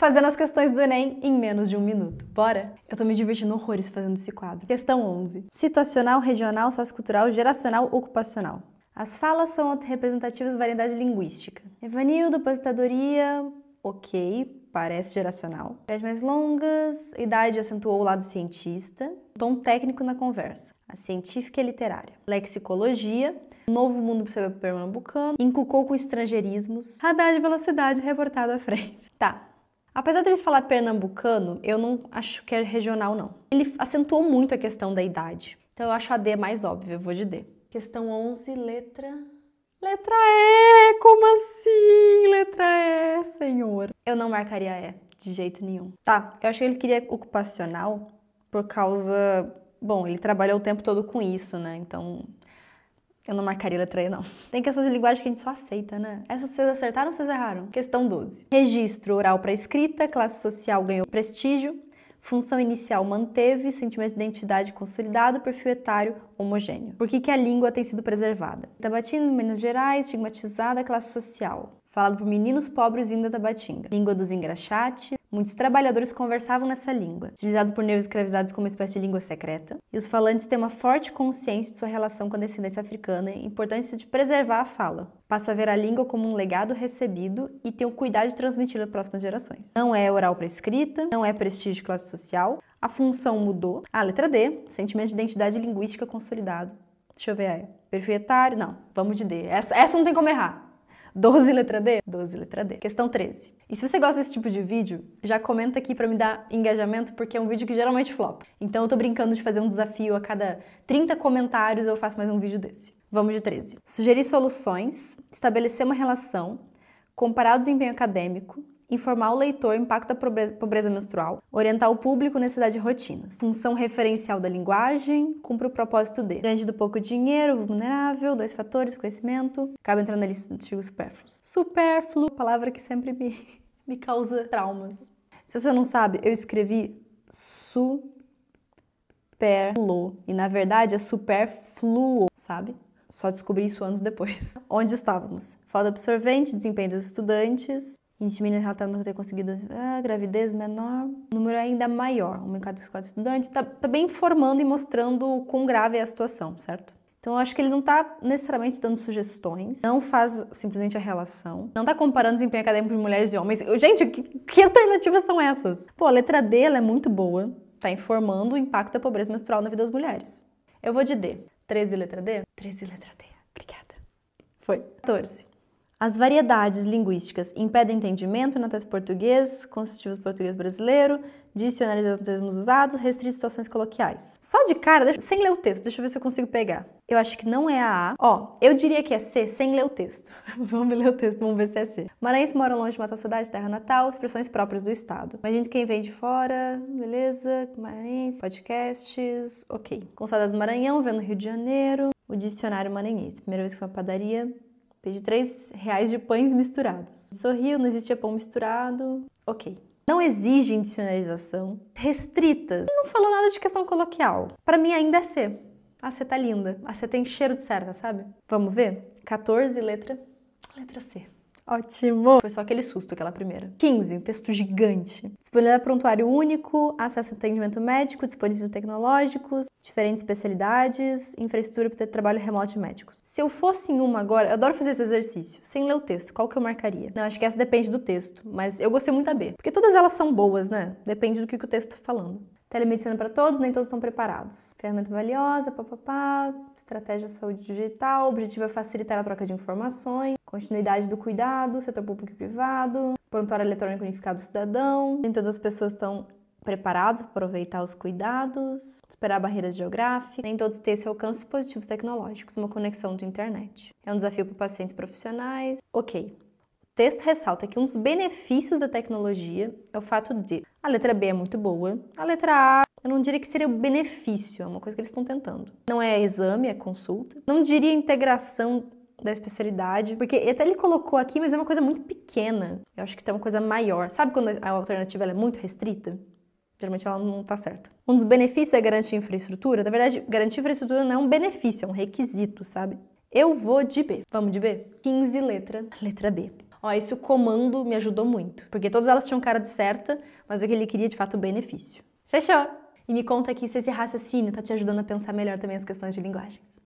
fazendo as questões do Enem em menos de um minuto. Bora? Eu tô me divertindo horrores fazendo esse quadro. Questão 11. Situacional, regional, sociocultural, geracional, ocupacional. As falas são representativas de variedade linguística. Evanildo, aposentadoria, ok, parece geracional. Pés mais longas, idade acentuou o lado cientista. Tom técnico na conversa, a científica e literária. Lexicologia, novo mundo para o pernambucano. Encucou com estrangeirismos. Radar de velocidade reportado à frente. Tá, Apesar dele falar pernambucano, eu não acho que é regional, não. Ele acentuou muito a questão da idade. Então eu acho a D mais óbvia, eu vou de D. Questão 11, letra. Letra E! Como assim? Letra E, senhor! Eu não marcaria E, de jeito nenhum. Tá, eu achei que ele queria ocupacional por causa. Bom, ele trabalhou o tempo todo com isso, né? Então eu não marcaria letra E, não. Tem questões de linguagem que a gente só aceita, né? Essas vocês acertaram ou vocês erraram? Questão 12. Registro oral para escrita, classe social ganhou prestígio, função inicial manteve, sentimento de identidade consolidado, perfil etário homogêneo. Por que, que a língua tem sido preservada? Tabatinga, Minas Gerais, estigmatizada classe social. Falado por meninos pobres vindo da Tabatinga. Língua dos engraxates. Muitos trabalhadores conversavam nessa língua, utilizado por negros escravizados como uma espécie de língua secreta, e os falantes têm uma forte consciência de sua relação com a descendência africana e importância de preservar a fala. Passa a ver a língua como um legado recebido e tem o cuidado de transmiti-la às próximas gerações. Não é oral para escrita, não é prestígio de classe social, a função mudou. A letra D, sentimento de identidade linguística consolidado. Deixa eu ver aí. Perfil etário? Não, vamos de D. Essa, essa não tem como errar. 12 letra D? 12 letra D. Questão 13. E se você gosta desse tipo de vídeo, já comenta aqui para me dar engajamento, porque é um vídeo que geralmente flop. Então eu tô brincando de fazer um desafio a cada 30 comentários eu faço mais um vídeo desse. Vamos de 13. Sugerir soluções, estabelecer uma relação, comparar o desempenho acadêmico, informar o leitor impacto da pobreza, menstrual, orientar o público necessidade de rotinas. Função referencial da linguagem, cumpre o propósito dele. Diante do pouco dinheiro, vulnerável, dois fatores, conhecimento, acaba entrando na lista dos artigos supérfluos. Supérfluo, palavra que sempre me, me causa traumas. Se você não sabe, eu escrevi superfluo e na verdade é superfluo, sabe? Só descobri isso anos depois. Onde estávamos? Falta absorvente, desempenho dos estudantes, em meninas relatando não ter conseguido a ah, gravidez menor, número é ainda maior, uma em cada quatro estudantes. Está tá bem informando e mostrando quão grave é a situação, certo? Então, eu acho que ele não está necessariamente dando sugestões, não faz simplesmente a relação, não está comparando desempenho acadêmico de mulheres e homens. Eu, gente, que, que, alternativas são essas? Pô, a letra D é muito boa, está informando o impacto da pobreza menstrual na vida das mulheres. Eu vou de D. 13 letra D? 13 letra D. Obrigada. Foi. 14. As variedades linguísticas impedem entendimento no texto português, constitutivos português brasileiro, dicionarização dos termos usados, restringe situações coloquiais. Só de cara, deixa, sem ler o texto, deixa eu ver se eu consigo pegar. Eu acho que não é a A. Ó, eu diria que é C sem ler o texto. vamos ler o texto, vamos ver se é C. Maranhenses moram longe de Mata Cidade, terra natal, expressões próprias do estado. gente quem vem de fora, beleza, maranhense, podcasts, ok. Com do Maranhão, vendo Rio de Janeiro, o dicionário maranhense. Primeira vez que foi uma padaria, Pedi 3 reais de pães misturados. Sorriu, não existia pão misturado. Ok. Não exigem dicionarização, restritas. E não falou nada de questão coloquial. Para mim ainda é C. A ah, C tá linda. A ah, C tem cheiro de certa, sabe? Vamos ver? 14, letra... Letra C. Ótimo! Foi só aquele susto, aquela primeira. 15, texto gigante. Disponibilidade prontuário único, acesso a atendimento médico, dispositivos tecnológicos, diferentes especialidades, infraestrutura para ter trabalho remoto de médicos. Se eu fosse em uma agora, eu adoro fazer esse exercício, sem ler o texto, qual que eu marcaria? Não, acho que essa depende do texto, mas eu gostei muito da B, porque todas elas são boas, né? Depende do que, que o texto está falando. Telemedicina para todos, nem todos estão preparados. Ferramenta valiosa, papapá, estratégia de saúde digital, objetivo é facilitar a troca de informações, continuidade do cuidado, setor público e privado, prontuário eletrônico unificado do cidadão, nem todas as pessoas estão preparados para aproveitar os cuidados, superar barreiras geográficas, nem todos têm esse alcance dispositivos tecnológicos, uma conexão de internet. É um desafio para pacientes profissionais. Ok. O texto ressalta que um dos benefícios da tecnologia é o fato de a letra B é muito boa, a letra A eu não diria que seria o benefício, é uma coisa que eles estão tentando. Não é exame, é consulta. Não diria integração da especialidade, porque até ele colocou aqui, mas é uma coisa muito pequena. Eu acho que tem uma coisa maior. Sabe quando a alternativa é muito restrita? Geralmente ela não está certa. Um dos benefícios é garantir infraestrutura. Na verdade, garantir infraestrutura não é um benefício, é um requisito, sabe? Eu vou de B. Vamos de B? 15 letra, letra B. Ó, esse comando me ajudou muito, porque todas elas tinham cara de certa, mas aquele queria de fato é o benefício. Fechou! E me conta aqui se esse raciocínio está te ajudando a pensar melhor também as questões de linguagens.